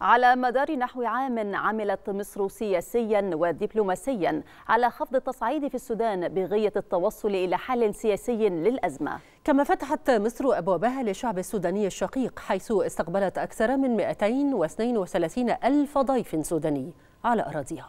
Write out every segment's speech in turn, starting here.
على مدار نحو عام عملت مصر سياسيا ودبلوماسيا على خفض التصعيد في السودان بغية التوصل إلى حل سياسي للأزمة كما فتحت مصر أبوابها للشعب السوداني الشقيق حيث استقبلت أكثر من 232 ألف ضيف سوداني على أراضيها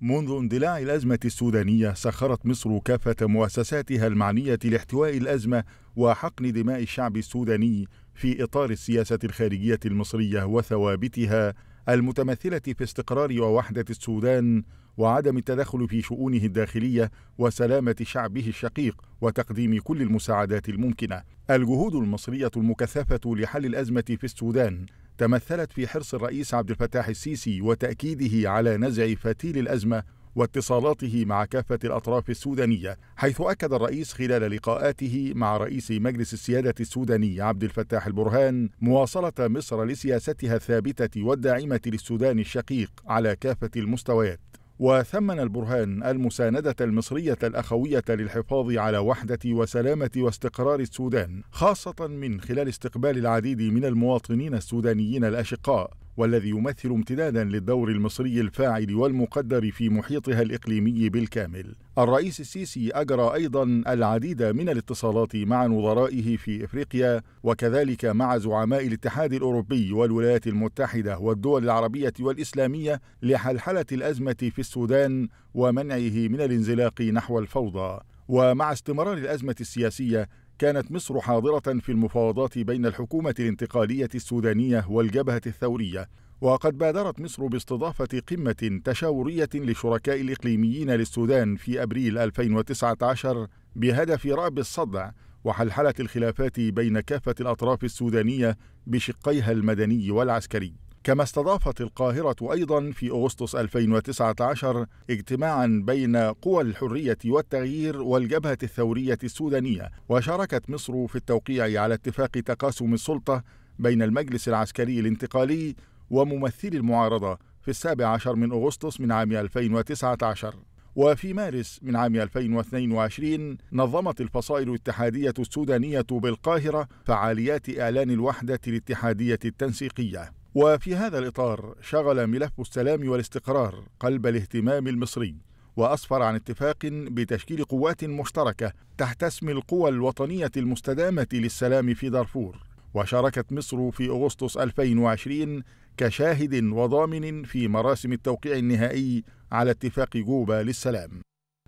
منذ اندلاع الأزمة السودانية سخرت مصر كافة مؤسساتها المعنية لاحتواء الأزمة وحقن دماء الشعب السوداني في اطار السياسه الخارجيه المصريه وثوابتها المتمثله في استقرار ووحده السودان وعدم التدخل في شؤونه الداخليه وسلامه شعبه الشقيق وتقديم كل المساعدات الممكنه. الجهود المصريه المكثفه لحل الازمه في السودان تمثلت في حرص الرئيس عبد الفتاح السيسي وتاكيده على نزع فتيل الازمه واتصالاته مع كافة الأطراف السودانية حيث أكد الرئيس خلال لقاءاته مع رئيس مجلس السيادة السوداني عبد الفتاح البرهان مواصلة مصر لسياستها الثابتة والداعمة للسودان الشقيق على كافة المستويات وثمن البرهان المساندة المصرية الأخوية للحفاظ على وحدة وسلامة واستقرار السودان خاصة من خلال استقبال العديد من المواطنين السودانيين الأشقاء والذي يمثل امتدادا للدور المصري الفاعل والمقدر في محيطها الإقليمي بالكامل الرئيس السيسي أجرى أيضا العديد من الاتصالات مع نظرائه في إفريقيا وكذلك مع زعماء الاتحاد الأوروبي والولايات المتحدة والدول العربية والإسلامية لحلحلة الأزمة في السودان ومنعه من الانزلاق نحو الفوضى ومع استمرار الأزمة السياسية كانت مصر حاضرة في المفاوضات بين الحكومة الانتقالية السودانية والجبهة الثورية وقد بادرت مصر باستضافة قمة تشاورية للشركاء الإقليميين للسودان في أبريل 2019 بهدف رأب الصدع وحلحلة الخلافات بين كافة الأطراف السودانية بشقيها المدني والعسكري كما استضافت القاهرة أيضا في أغسطس 2019 اجتماعا بين قوى الحرية والتغيير والجبهة الثورية السودانية وشاركت مصر في التوقيع على اتفاق تقاسم السلطة بين المجلس العسكري الانتقالي وممثلي المعارضة في السابع عشر من أغسطس من عام 2019 وفي مارس من عام 2022 نظمت الفصائل الاتحادية السودانية بالقاهرة فعاليات إعلان الوحدة الاتحادية التنسيقية وفي هذا الإطار شغل ملف السلام والاستقرار قلب الاهتمام المصري وأسفر عن اتفاق بتشكيل قوات مشتركة تحت اسم القوى الوطنية المستدامة للسلام في دارفور وشاركت مصر في أغسطس 2020 كشاهد وضامن في مراسم التوقيع النهائي على اتفاق جوبا للسلام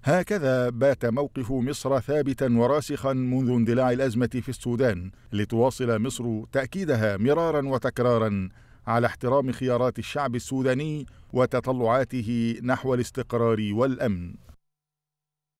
هكذا بات موقف مصر ثابتا وراسخا منذ اندلاع الازمه في السودان لتواصل مصر تاكيدها مرارا وتكرارا على احترام خيارات الشعب السوداني وتطلعاته نحو الاستقرار والامن